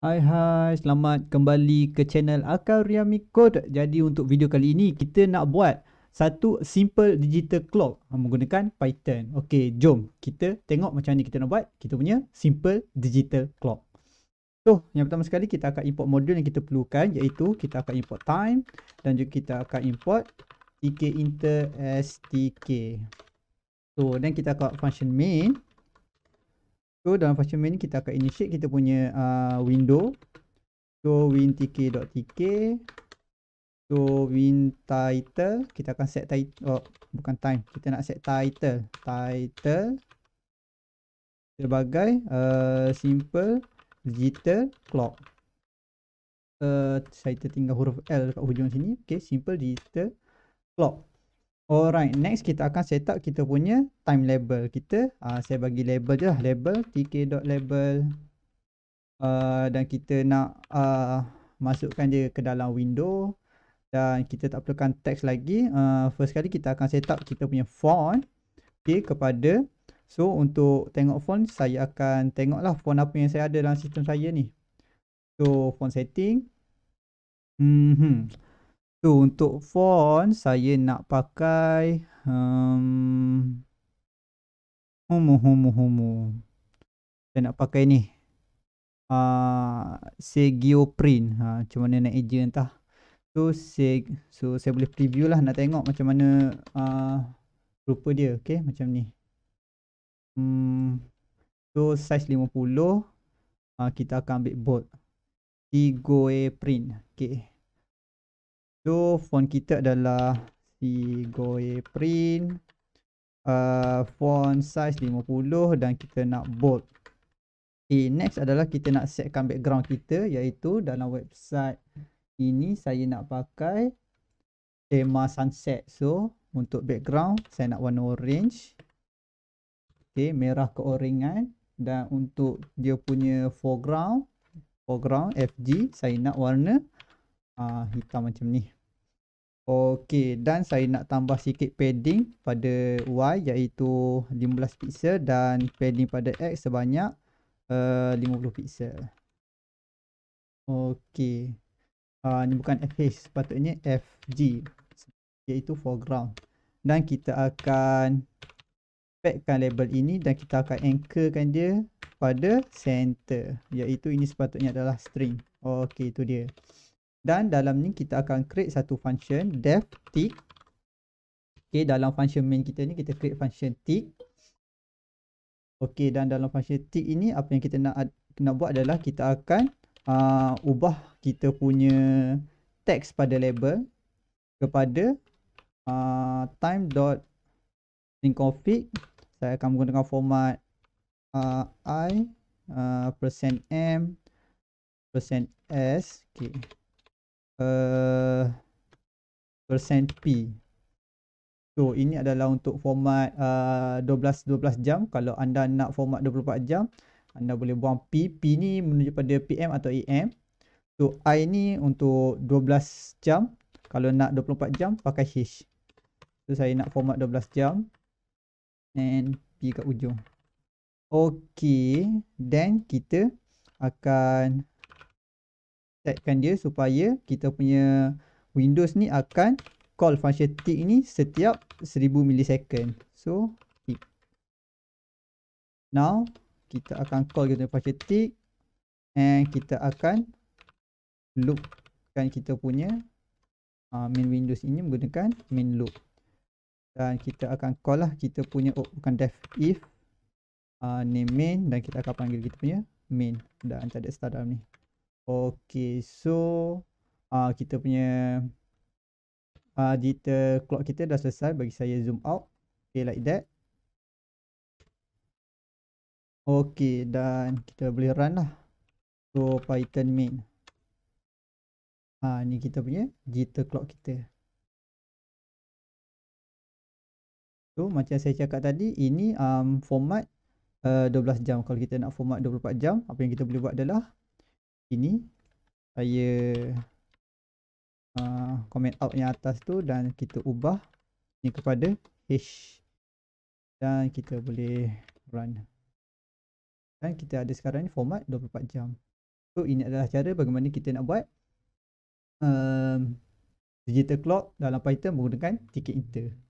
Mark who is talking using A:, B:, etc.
A: Hai hai, selamat kembali ke channel Akariami Code. Jadi untuk video kali ini kita nak buat satu simple digital clock menggunakan Python. Okey, jom kita tengok macam ni kita nak buat kita punya simple digital clock. So, yang pertama sekali kita akan import modul yang kita perlukan iaitu kita akan import time dan juga kita akan import tkinter stk. So, then kita akan function main So dalam fashion main ni kita akan initiate kita punya uh, window so win wintk.tk so win title kita akan set title oh, bukan time kita nak set title title sebagai uh, simple digital clock uh, saya tertinggal huruf L kat hujung sini okay simple digital clock Alright, next kita akan set up kita punya time label kita. Uh, saya bagi label je lah, label, tk.label. Uh, ah, dan kita nak uh, masukkan dia ke dalam window. Dan kita tak perlukan text lagi. Uh, first kali kita akan set up kita punya font. Okay, kepada. So, untuk tengok font, saya akan tengoklah font apa yang saya ada dalam sistem saya ni. So, font setting. Mm hmm tu untuk font saya nak pakai um, hmm, Homo Homo Homo Saya nak pakai ni uh, Segio Print ha, Macam mana nak eja entah So, seg, so saya boleh preview lah nak tengok macam mana uh, Rupa dia okay macam ni hmm, So size 50 uh, ah, Kita akan ambil bold Segio Print okay So font kita adalah si Goe print uh, font size 50 dan kita nak bold. Okay, eh, next adalah kita nak setkan background kita iaitu dalam website ini saya nak pakai tema sunset. So untuk background saya nak warna orange. Okay, merah ke oringan dan untuk dia punya foreground foreground FG saya nak warna uh, hitam macam ni. Okey, dan saya nak tambah sikit padding pada Y iaitu 15 pixel dan padding pada X sebanyak uh, 50 pixel. Okey. Ah uh, ni bukan FH sepatutnya FG iaitu foreground. Dan kita akan packkan label ini dan kita akan anchorkan dia pada center iaitu ini sepatutnya adalah string. Okey, itu dia dan dalam ni kita akan create satu function def tick okey dalam function main kita ni kita create function tick okey dan dalam function tick ini apa yang kita nak nak buat adalah kita akan uh, ubah kita punya text pada label kepada uh, time dot string config saya akan menggunakan format uh, i uh, percent m percent s okey Eh, Persen P. So ini adalah untuk format uh, 12 12 jam. Kalau anda nak format 24 jam, anda boleh buang P. P ni menuju pada PM atau AM. So I ni untuk 12 jam. Kalau nak 24 jam pakai H. So saya nak format 12 jam and P kat ujung. Okay, then kita akan setkan dia supaya kita punya Windows ni akan call function tick ni setiap 1000 millisecond. So tick. Now kita akan call kita punya function tick and kita akan loop. loopkan kita punya uh, main Windows ini menggunakan main loop. Dan kita akan call lah kita punya oh bukan def if uh, name main dan kita akan panggil kita punya main dan tak ada start dalam ni. Okay, so uh, kita punya uh, ah, data clock kita dah selesai. Bagi saya zoom out. Okay, like that. Okay, dan kita boleh run lah. So, Python main. Ha, ni kita punya jitter clock kita. So, macam saya cakap tadi, ini um, format uh, eh, 12 jam. Kalau kita nak format 24 jam, apa yang kita boleh buat adalah ini saya uh, ah, comment out yang atas tu dan kita ubah ni kepada h dan kita boleh run dan kita ada sekarang ni format 24 jam so ini adalah cara bagaimana kita nak buat um, digital clock dalam python menggunakan ticket enter